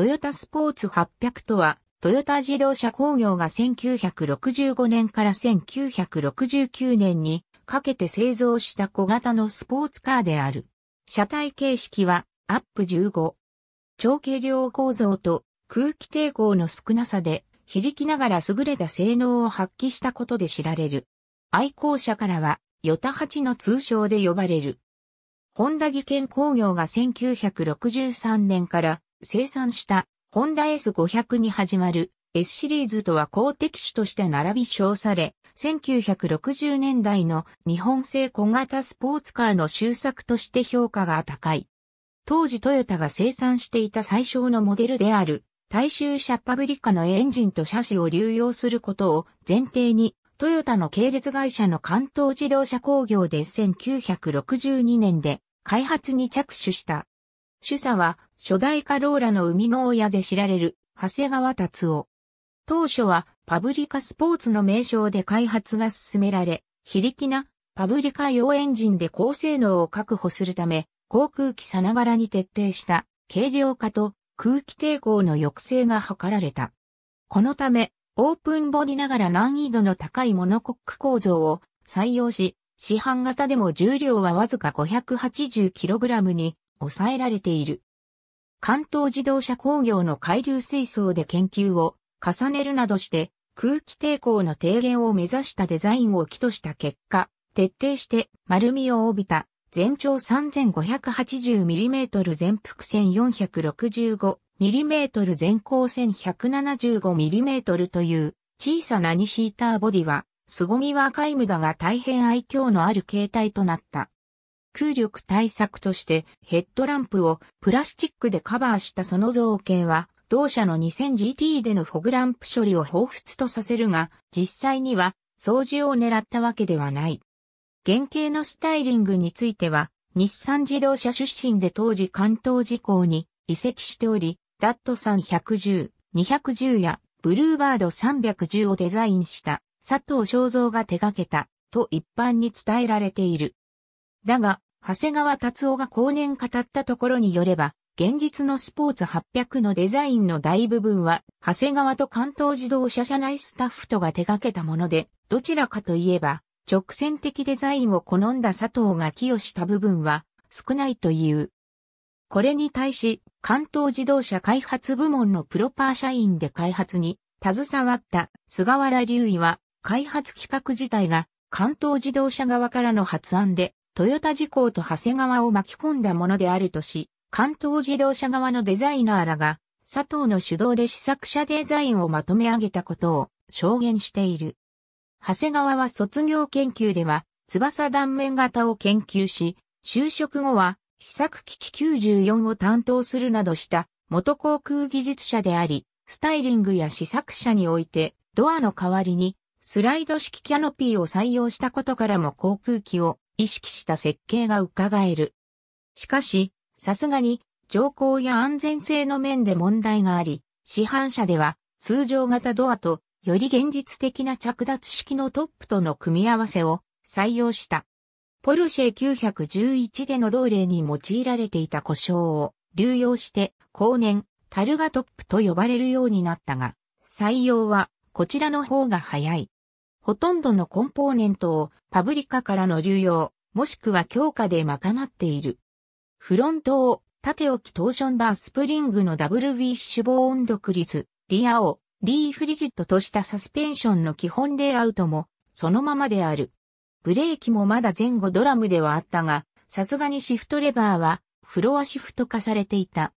トヨタスポーツ800とは、トヨタ自動車工業が1965年から1969年にかけて製造した小型のスポーツカーである。車体形式はアップ15。超軽量構造と空気抵抗の少なさで、響きながら優れた性能を発揮したことで知られる。愛好者からは、ヨタ8の通称で呼ばれる。ホンダ技研工業が1963年から生産したホンダ S500 に始まる S シリーズとは公的種として並び称され、1960年代の日本製小型スポーツカーの終作として評価が高い。当時トヨタが生産していた最小のモデルである、大衆車パブリカのエンジンと車種を流用することを前提に、トヨタの系列会社の関東自動車工業で1962年で開発に着手した。主査は初代カローラの生みの親で知られる、長谷川達夫。当初はパブリカスポーツの名称で開発が進められ、非力なパブリカ用エンジンで高性能を確保するため、航空機さながらに徹底した軽量化と空気抵抗の抑制が図られた。このため、オープンボディながら難易度の高いモノコック構造を採用し、市販型でも重量はわずか 580kg に抑えられている。関東自動車工業の海流水槽で研究を重ねるなどして空気抵抗の低減を目指したデザインを起とした結果、徹底して丸みを帯びた全長 3580mm 全幅1 465mm 全高1 175mm という小さな2シーターボディは凄みは赤い無駄が大変愛嬌のある形態となった。空力対策としてヘッドランプをプラスチックでカバーしたその造形は、同社の 2000GT でのフォグランプ処理を彷彿とさせるが、実際には掃除を狙ったわけではない。原型のスタイリングについては、日産自動車出身で当時関東事項に移籍しており、ダットさん110、210やブルーバード310をデザインした佐藤正造が手掛けたと一般に伝えられている。だが、長谷川達夫が後年語ったところによれば、現実のスポーツ800のデザインの大部分は、長谷川と関東自動車社内スタッフとが手掛けたもので、どちらかといえば、直線的デザインを好んだ佐藤が寄与した部分は少ないという。これに対し、関東自動車開発部門のプロパー社員で開発に携わった菅原隆衣は、開発企画自体が関東自動車側からの発案で、トヨタ事項と長谷川を巻き込んだものであるとし、関東自動車側のデザイナーらが、佐藤の主導で試作車デザインをまとめ上げたことを証言している。長谷川は卒業研究では、翼断面型を研究し、就職後は、試作機器94を担当するなどした、元航空技術者であり、スタイリングや試作車において、ドアの代わりに、スライド式キャノピーを採用したことからも航空機を意識した設計が伺える。しかし、さすがに、乗降や安全性の面で問題があり、市販車では通常型ドアとより現実的な着脱式のトップとの組み合わせを採用した。ポルシェ911での同例に用いられていた故障を流用して後年タルガトップと呼ばれるようになったが、採用はこちらの方が早い。ほとんどのコンポーネントをパブリカからの流用、もしくは強化で賄っている。フロントを縦置きトーションバースプリングのダブルウィッシュボーン独立、リアをリーフリジットとしたサスペンションの基本レイアウトもそのままである。ブレーキもまだ前後ドラムではあったが、さすがにシフトレバーはフロアシフト化されていた。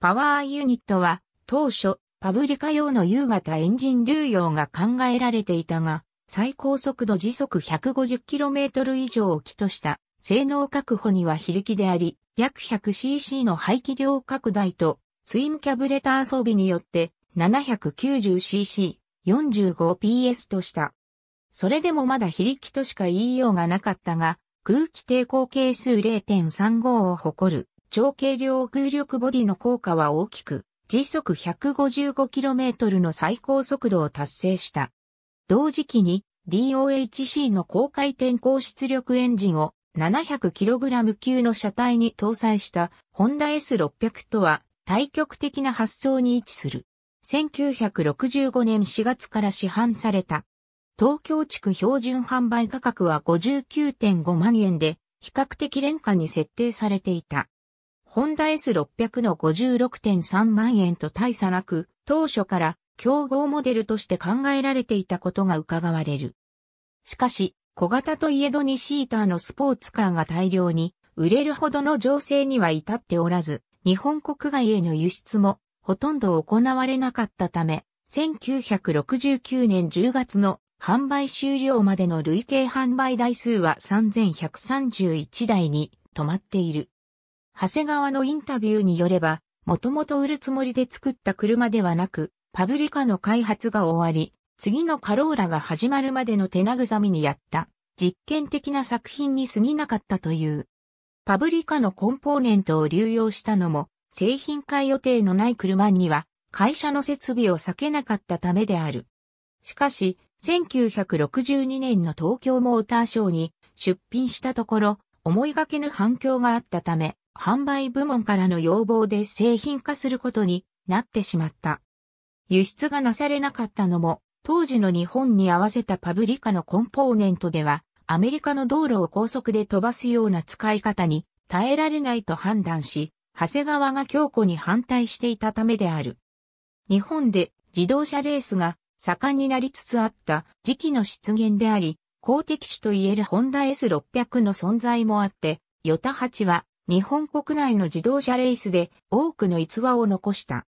パワーユニットは当初パブリカ用の夕方エンジン流用が考えられていたが、最高速度時速 150km 以上を起とした性能確保には非力であり、約 100cc の排気量拡大とツインキャブレター装備によって 790cc、45PS とした。それでもまだ非力としか言いようがなかったが、空気抵抗係数0.35を誇る超軽量空力ボディの効果は大きく、時速 155km の最高速度を達成した。同時期に DOHC の高回転高出力エンジンを 700kg 級の車体に搭載したホンダ S600 とは対極的な発想に位置する。1965年4月から市販された。東京地区標準販売価格は59.5万円で、比較的廉価に設定されていた。ホンダ S600 の56.3万円と大差なく、当初から競合モデルとして考えられていたことが伺われる。しかし、小型といえど2シーターのスポーツカーが大量に売れるほどの情勢には至っておらず、日本国外への輸出もほとんど行われなかったため、1969年10月の販売終了までの累計販売台数は3131台に止まっている。長谷川のインタビューによれば、もともと売るつもりで作った車ではなく、パブリカの開発が終わり、次のカローラが始まるまでの手慰みにやった、実験的な作品に過ぎなかったという。パブリカのコンポーネントを流用したのも、製品化予定のない車には、会社の設備を避けなかったためである。しかし、1962年の東京モーターショーに出品したところ、思いがけぬ反響があったため、販売部門からの要望で製品化することになってしまった。輸出がなされなかったのも、当時の日本に合わせたパブリカのコンポーネントでは、アメリカの道路を高速で飛ばすような使い方に耐えられないと判断し、長谷川が強固に反対していたためである。日本で自動車レースが盛んになりつつあった時期の出現であり、公的種といえるホンダ S600 の存在もあって、ヨタ8は日本国内の自動車レースで多くの逸話を残した。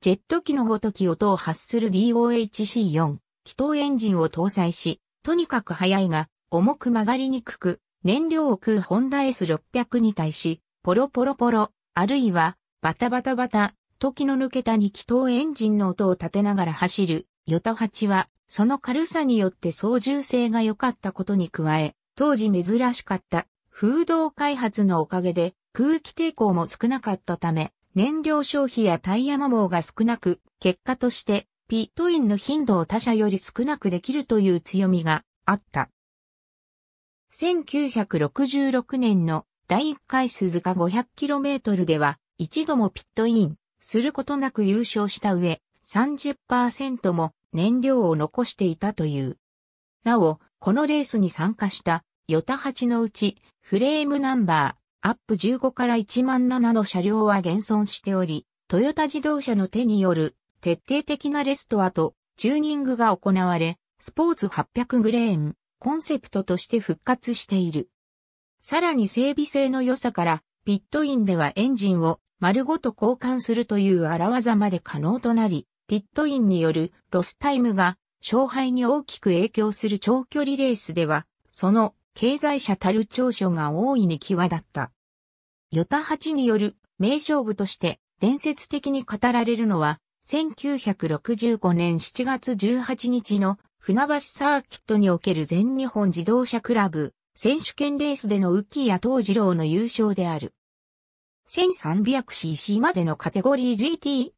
ジェット機のごとき音を発する DOHC4 気筒エンジンを搭載し、とにかく速いが重く曲がりにくく燃料を食うホンダ S600 に対し、ポロポロポロ、あるいはバタバタバタ、時の抜けた2気筒エンジンの音を立てながら走るヨタ8は、その軽さによって操縦性が良かったことに加え、当時珍しかった風洞開発のおかげで空気抵抗も少なかったため、燃料消費やタイヤ摩耗が少なく、結果としてピットインの頻度を他社より少なくできるという強みがあった。1966年の第1回鈴鹿 500km では一度もピットインすることなく優勝した上30%も燃料を残していたという。なお、このレースに参加したヨタ8のうちフレームナンバー、アップ15から1万7の車両は現存しており、トヨタ自動車の手による徹底的なレストアとチューニングが行われ、スポーツ800グレーン、コンセプトとして復活している。さらに整備性の良さから、ピットインではエンジンを丸ごと交換するという荒技まで可能となり、ピットインによるロスタイムが勝敗に大きく影響する長距離レースでは、その経済者たる長所が大いに際立った。与田八による名勝負として伝説的に語られるのは、1965年7月18日の船橋サーキットにおける全日本自動車クラブ選手権レースでの浮谷東次郎の優勝である。1300cc までのカテゴリー GT、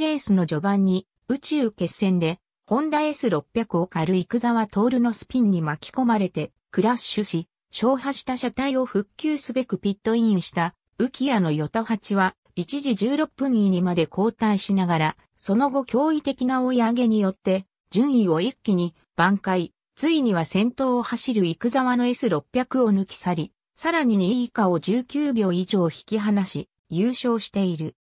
レースの序盤に宇宙決戦でホンダ S600 を軽い沢徹のスピンに巻き込まれてクラッシュし、消破した車体を復旧すべくピットインした浮き矢のヨタ8は1時16分位にまで後退しながら、その後驚異的な追い上げによって順位を一気に挽回、ついには先頭を走る幾沢の S600 を抜き去り、さらに2位以下を19秒以上引き離し、優勝している。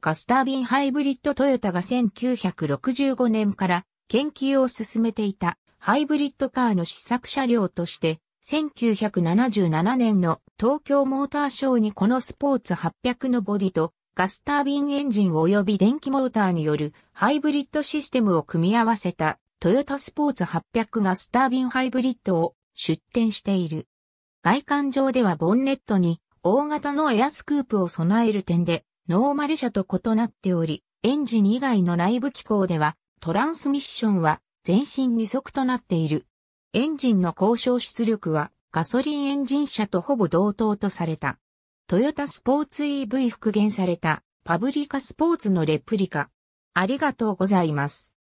カスタービンハイブリッドトヨタが1965年から研究を進めていたハイブリッドカーの試作車両として、1977年の東京モーターショーにこのスポーツ800のボディとガスタービンエンジン及び電気モーターによるハイブリッドシステムを組み合わせたトヨタスポーツ800ガスタービンハイブリッドを出展している。外観上ではボンネットに大型のエアスクープを備える点でノーマル車と異なっており、エンジン以外の内部機構ではトランスミッションは全身二足となっている。エンジンの交渉出力はガソリンエンジン車とほぼ同等とされた。トヨタスポーツ EV 復元されたパブリカスポーツのレプリカ。ありがとうございます。